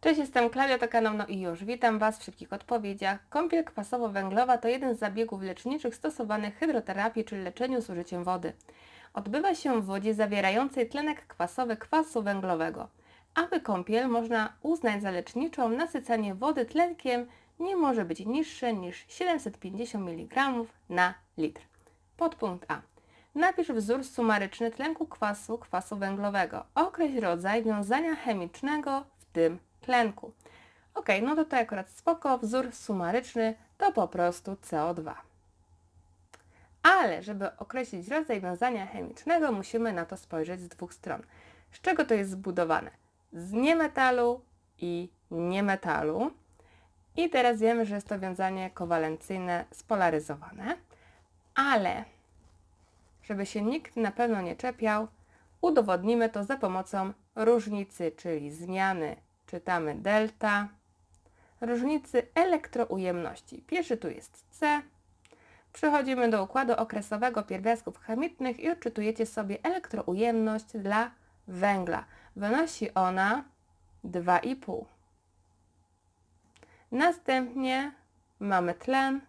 Cześć, jestem Klaudia Tokaną, no i już witam Was w szybkich odpowiedziach. Kąpiel kwasowo-węglowa to jeden z zabiegów leczniczych stosowanych hydroterapii, czyli leczeniu z użyciem wody. Odbywa się w wodzie zawierającej tlenek kwasowy kwasu węglowego. Aby kąpiel można uznać za leczniczą, nasycanie wody tlenkiem nie może być niższe niż 750 mg na litr. Podpunkt A. Napisz wzór sumaryczny tlenku kwasu kwasu węglowego. Określ rodzaj wiązania chemicznego w tym tlenku. Ok, no to tutaj akurat spoko, wzór sumaryczny to po prostu CO2. Ale żeby określić rodzaj wiązania chemicznego, musimy na to spojrzeć z dwóch stron. Z czego to jest zbudowane? Z niemetalu i niemetalu. I teraz wiemy, że jest to wiązanie kowalencyjne spolaryzowane, ale żeby się nikt na pewno nie czepiał, udowodnimy to za pomocą różnicy, czyli zmiany czytamy delta różnicy elektroujemności. Pierwszy tu jest C. Przechodzimy do układu okresowego pierwiastków chemicznych i odczytujecie sobie elektroujemność dla węgla. Wynosi ona 2,5. Następnie mamy tlen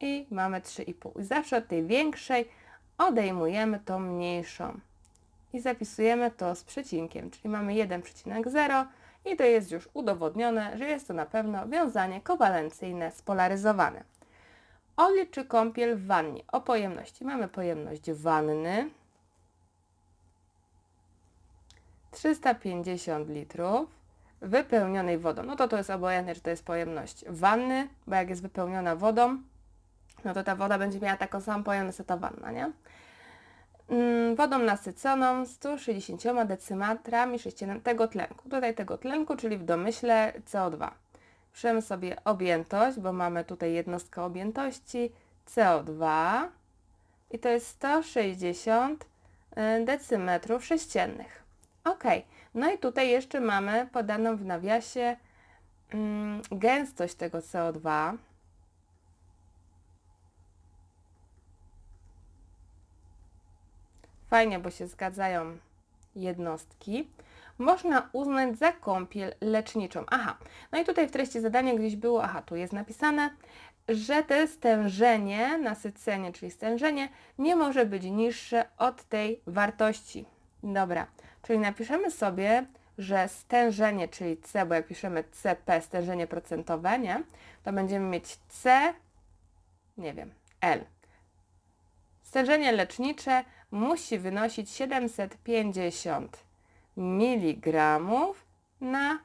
i mamy 3,5. I zawsze od tej większej odejmujemy tą mniejszą. I zapisujemy to z przecinkiem, czyli mamy 1,0 i to jest już udowodnione, że jest to na pewno wiązanie kowalencyjne spolaryzowane. Olej czy kąpiel w wannie. O pojemności mamy pojemność wanny 350 litrów wypełnionej wodą. No to to jest obojętne, czy to jest pojemność wanny, bo jak jest wypełniona wodą, no to ta woda będzie miała taką samą pojemność co ta wanna, nie? Mm, wodą nasyconą 160 decymetrami sześciennego tlenku. Tutaj tego tlenku, czyli w domyśle CO2. Piszemy sobie objętość, bo mamy tutaj jednostkę objętości CO2 i to jest 160 y, decymetrów sześciennych. Ok, no i tutaj jeszcze mamy podaną w nawiasie mm, gęstość tego CO2, fajnie, bo się zgadzają jednostki, można uznać za kąpiel leczniczą. Aha, no i tutaj w treści zadania gdzieś było, aha, tu jest napisane, że to stężenie, nasycenie, czyli stężenie, nie może być niższe od tej wartości. Dobra, czyli napiszemy sobie, że stężenie, czyli C, bo jak piszemy CP, stężenie procentowe, nie? To będziemy mieć C, nie wiem, L. Stężenie lecznicze musi wynosić 750 mg na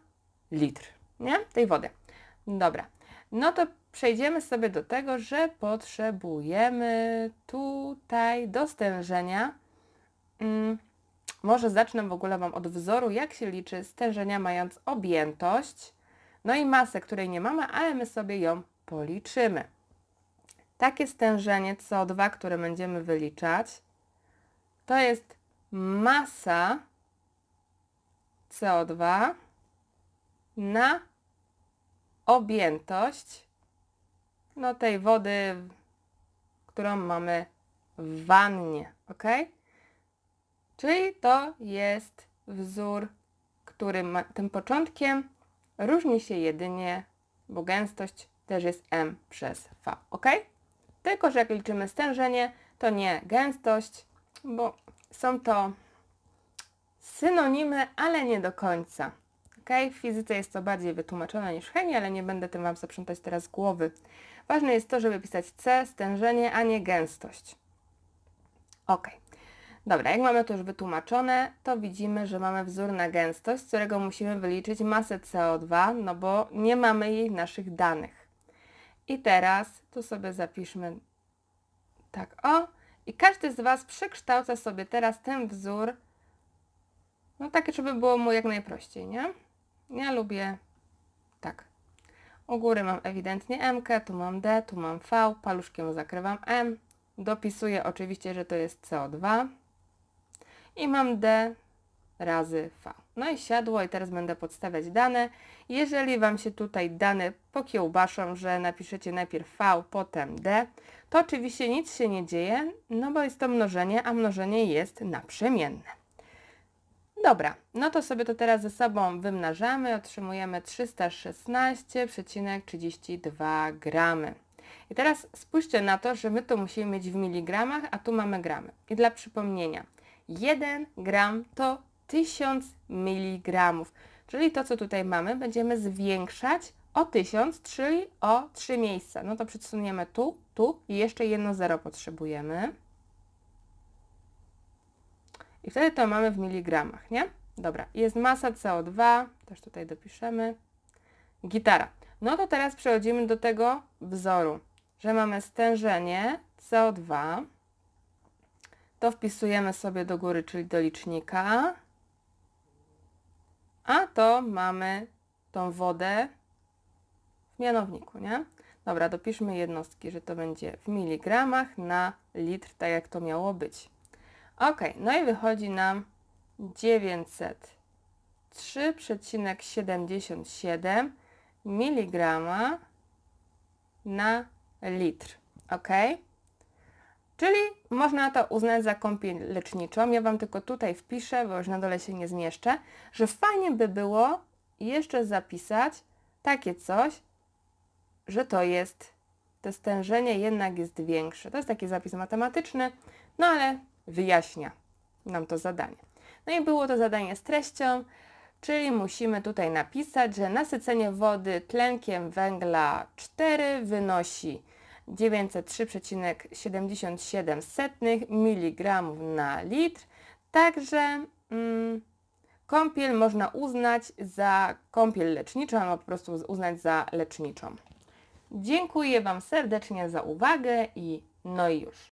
litr, nie? Tej wody. Dobra, no to przejdziemy sobie do tego, że potrzebujemy tutaj do stężenia. Hmm, może zacznę w ogóle Wam od wzoru, jak się liczy stężenia mając objętość, no i masę, której nie mamy, ale my sobie ją policzymy. Takie stężenie CO2, które będziemy wyliczać, to jest masa CO2 na objętość no, tej wody, którą mamy w wannie, ok? Czyli to jest wzór, który ma, tym początkiem różni się jedynie, bo gęstość też jest m przez v, ok? Tylko, że jak liczymy stężenie, to nie gęstość, bo są to synonimy, ale nie do końca. Ok? W fizyce jest to bardziej wytłumaczone niż w chemii, ale nie będę tym Wam zaprzątać teraz głowy. Ważne jest to, żeby pisać C, stężenie, a nie gęstość. Ok. Dobra, jak mamy to już wytłumaczone, to widzimy, że mamy wzór na gęstość, z którego musimy wyliczyć masę CO2, no bo nie mamy jej w naszych danych. I teraz tu sobie zapiszmy tak o, i każdy z Was przekształca sobie teraz ten wzór, no tak, żeby było mu jak najprościej, nie? Ja lubię tak. U góry mam ewidentnie M, tu mam D, tu mam V, paluszkiem zakrywam M. Dopisuję oczywiście, że to jest CO2. I mam D razy V. No i siadło i teraz będę podstawiać dane. Jeżeli Wam się tutaj dane pokiełbaszą, że napiszecie najpierw V, potem D, to oczywiście nic się nie dzieje, no bo jest to mnożenie, a mnożenie jest naprzemienne. Dobra, no to sobie to teraz ze sobą wymnażamy, otrzymujemy 316,32 gramy. I teraz spójrzcie na to, że my to musimy mieć w miligramach, a tu mamy gramy. I dla przypomnienia, 1 gram to 1000 mg. Czyli to, co tutaj mamy, będziemy zwiększać o 1000, czyli o 3 miejsca. No to przesuniemy tu, tu i jeszcze jedno 0 potrzebujemy. I wtedy to mamy w miligramach, nie? Dobra, jest masa CO2, też tutaj dopiszemy. Gitara. No to teraz przechodzimy do tego wzoru, że mamy stężenie CO2. To wpisujemy sobie do góry, czyli do licznika a to mamy tą wodę w mianowniku, nie? Dobra, dopiszmy jednostki, że to będzie w miligramach na litr, tak jak to miało być. Ok, no i wychodzi nam 903,77 mg na litr. Ok? Czyli można to uznać za kąpiel leczniczą. Ja Wam tylko tutaj wpiszę, bo już na dole się nie zmieszczę, że fajnie by było jeszcze zapisać takie coś, że to jest, to stężenie jednak jest większe. To jest taki zapis matematyczny, no ale wyjaśnia nam to zadanie. No i było to zadanie z treścią, czyli musimy tutaj napisać, że nasycenie wody tlenkiem węgla 4 wynosi 903,77 mg na litr. Także mm, kąpiel można uznać za kąpiel leczniczą albo po prostu uznać za leczniczą. Dziękuję Wam serdecznie za uwagę i no i już.